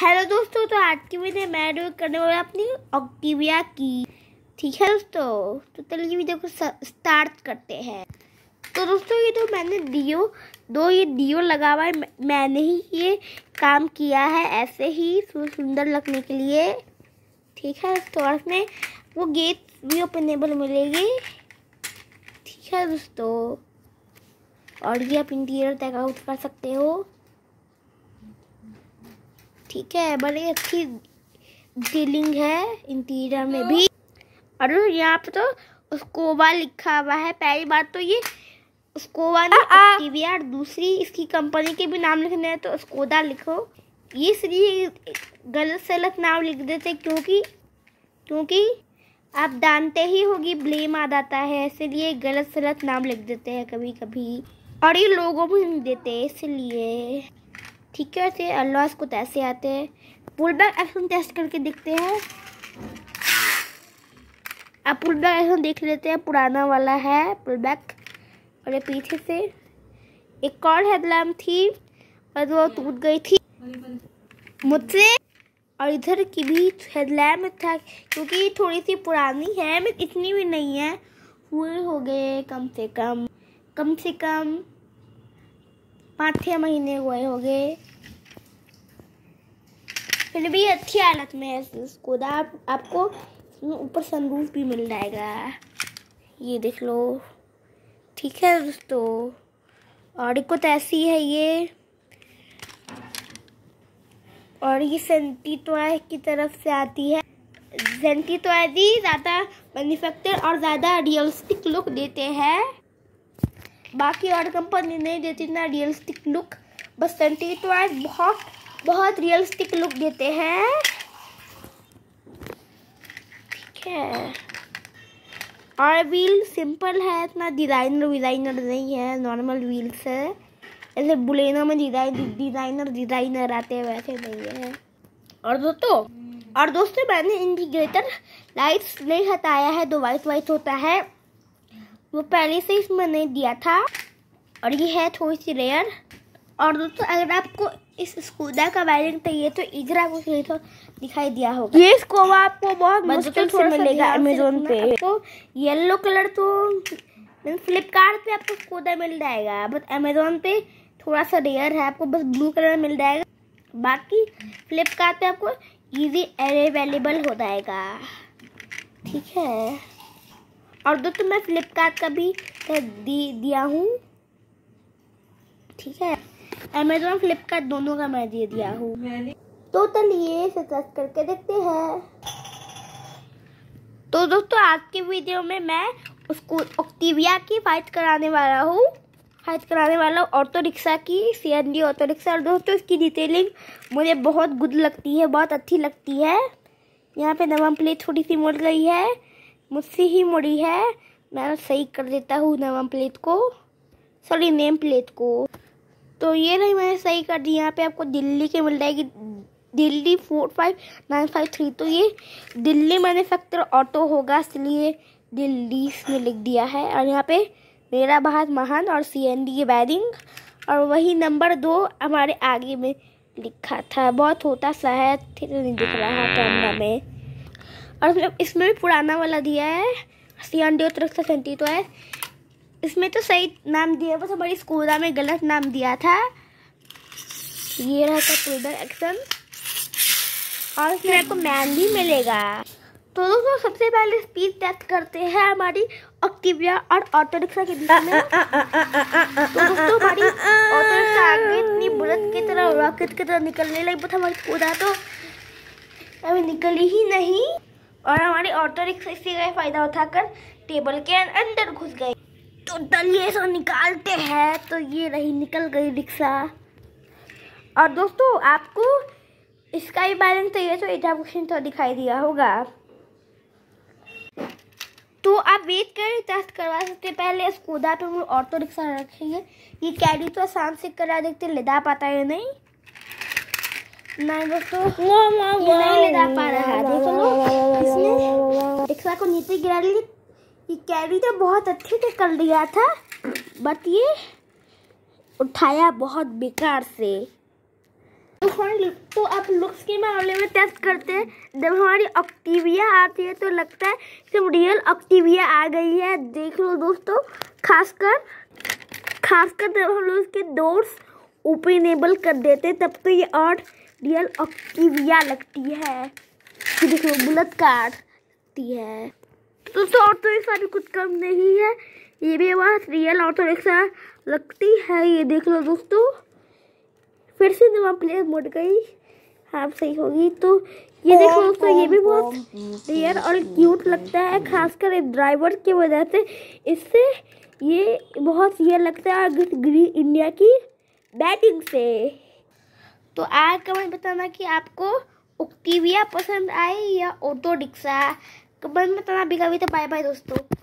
hello दोस्तों तो आज की वीडियो मैं डो करने वाला अपनी ऑक्टिविया की ठीक है दोस्तों तो चलिए वीडियो को स्टार्ट करते हैं तो दोस्तों ये तो मैंने दियो दो ये दियो लगा हुआ है मैंने ही ये काम किया है ऐसे ही सुंदर लगने के लिए ठीक है दोस्तों और इसमें वो गेट भी ओपनेबल मिलेगी ठीक है दोस्तों और ये आप इंटीरियर टेकआउट कर सकते हो ठीक है बड़ी अच्छी डीलिंग है इंटीरियर में भी और यहाँ पे तो उसकोवा लिखा हुआ है पहली बात तो ये स्कोवा नहीं भी यार दूसरी इसकी कंपनी के भी नाम लिखने हैं तो स्कोदा लिखो ये सी गलत सलत नाम लिख देते क्योंकि क्योंकि आप जानते ही होगी ब्लेम आ जाता है इसलिए गलत सलत नाम लिख देते हैं कभी कभी और ये लोगों भी नहीं देते इसलिए ठीक है से अल्लाह को तैसे आते हैं पुल बैक एक्शन टेस्ट करके देखते हैं अब पुल बैक एक्शन देख लेते हैं पुराना वाला है पुल बैक और ये पीछे से एक और हेडलैम्प थी और वो टूट गई थी मुझसे और इधर की भी हेडलैम्प था क्योंकि थोड़ी सी पुरानी है मैं इतनी भी नहीं है हुए हो गए कम से कम कम से कम पाँच छः महीने हुए हो गए फिर भी अच्छी हालत में है स्कोदा आप, आपको ऊपर संदूक भी मिल जाएगा ये देख लो ठीक है दोस्तों और कुछ ऐसी है ये और ये सेंटी टॉय की तरफ से आती है सेंटी टॉय भी ज़्यादा मैन्युफैक्चर और ज़्यादा रियलिस्टिक लुक देते हैं बाकी और कंपनी नहीं देती इतना रियलिस्टिक लुक बस सेंटी टॉय बहुत बहुत रियलिस्टिक लुक देते हैं ठीक है और व्हील सिंपल है इतना डिज़ाइनर विजाइनर नहीं है नॉर्मल व्हील्स है ऐसे बुलेनो में डिज़ाइनर डिज़ाइनर आते हैं वैसे नहीं है और दोस्तों और दोस्तों मैंने इंडिकेटर लाइट्स नहीं हटाया है दो वाइट वाइट होता है वो पहले से इसमें नहीं दिया था और ये है थोड़ी सी रेयर और दोस्तों अगर आपको इस स्कूदा का वायरिंग चाहिए तो इजरा को तो दिखाई दिया होगा ये स्कोवा आपको बहुत मुश्किल से मिलेगा अमेजोन पे तो येलो कलर तो फ्लिपकार्ट पे आपको तो स्कूदा मिल जाएगा बट अमेजोन पे थोड़ा सा रेयर है आपको बस ब्लू कलर मिल जाएगा बाकी फ्लिपकार्ट आपको ईजी अवेलेबल हो जाएगा ठीक है और दोस्तों मैं फ्लिपकार्ट का भी दिया हूँ ठीक है अमेजोन फ्लिपकार्ट दोनों का मैं दे दिया हूँ तो चलिए सर्च करके देखते हैं तो दोस्तों आज के वीडियो में मैं उसको ओक्टिविया की फाइट कराने वाला हूँ फाइट कराने वाला ऑटो रिक्शा की C N G auto rickshaw और दोस्तों इसकी डिटेलिंग मुझे बहुत गुड लगती है बहुत अच्छी लगती है यहाँ पे नवम प्लेट थोड़ी सी मुड़ गई है मुझसे ही मुड़ी है मैं सही कर देता हूँ नवम प्लेट को सॉरी नेम प्लेट को तो ये नहीं मैंने सही कर दी यहाँ पे आपको दिल्ली के मिल जाएगी Delhi four five nine five three तो ये दिल्ली मैन्युफैक्चर ऑटो होगा इसलिए दिल्ली में लिख दिया है और यहाँ पे मेरा बहुत महान और सी एन डी वायरिंग और वही नंबर दो हमारे आगे में लिखा था बहुत होता शायद नहीं दिख रहा कैमरा में और मतलब इसमें भी पुराना वाला दिया है सी एन डी से सेंटी तो है इसमें तो सही नाम दिया बस हमारी स्कूल में गलत नाम दिया था ये रहता प्रोडर एक्शन और इसमें आपको मैन भी मिलेगा तो दोस्तों सबसे पहले स्पीड टेस्ट करते हैं हमारी ऑक्टिविया और ऑटो रिक्शा के बीच में तो दोस्तों हमारी ऑटो रिक्शा आगे इतनी बुलेट की तरह रॉकेट की तरह निकलने लगी बस हमारी कूदा तो अभी निकली ही नहीं और हमारी ऑटो रिक्शा इसी का फ़ायदा उठाकर टेबल के अंदर घुस गई तो डलिए इसको निकालते हैं तो ये रही निकल गई रिक्शा और दोस्तों आपको इसका भी बैलेंस तो ये तो एटा तो दिखाई दिया होगा तो आप वेट कर टेस्ट करवा सकते हैं पहले स्कूदा पे हम ऑटो रिक्शा रखेंगे ये कैडी तो आसान से करा देखते ले पाता है नहीं नहीं दोस्तों नहीं ले पा रहा है दोस्तों रिक्शा को नीचे गिरा ली ये कैरी तो बहुत अच्छे से कर लिया था बट ये उठाया बहुत बेकार से तो हाँ तो अब लुक्स के मामले में टेस्ट करते हैं जब हमारी ऑक्टिविया आती है तो लगता है कि रियल ऑक्टिविया आ गई है देख लो दोस्तों खासकर खासकर जब हम लोग उसके डोर्स ऊपर इनेबल कर देते तब तो ये और रियल ऑक्टिविया लगती है देख लो बुलत कार्ड लगती है दोस्तों तो ऑटो रिक्शा भी कुछ कम नहीं है ये भी आवाज रियल ऑटो रिक्शा लगती है ये देख लो दोस्तों फिर से जब आप प्लेयर मुड़ गई आप हाँ, सही होगी तो ये देख लो दोस्तों ये भी बहुत रियल और क्यूट लगता है खासकर ड्राइवर की वजह से इससे ये बहुत रियल लगता है ग्रीन इंडिया की बैटिंग से तो आज कमेंट बताना कि आपको उक्टिविया पसंद आए या ऑटो रिक्शा कमेंट तो में बताना तो अभी कभी तो बाय बाय दोस्तों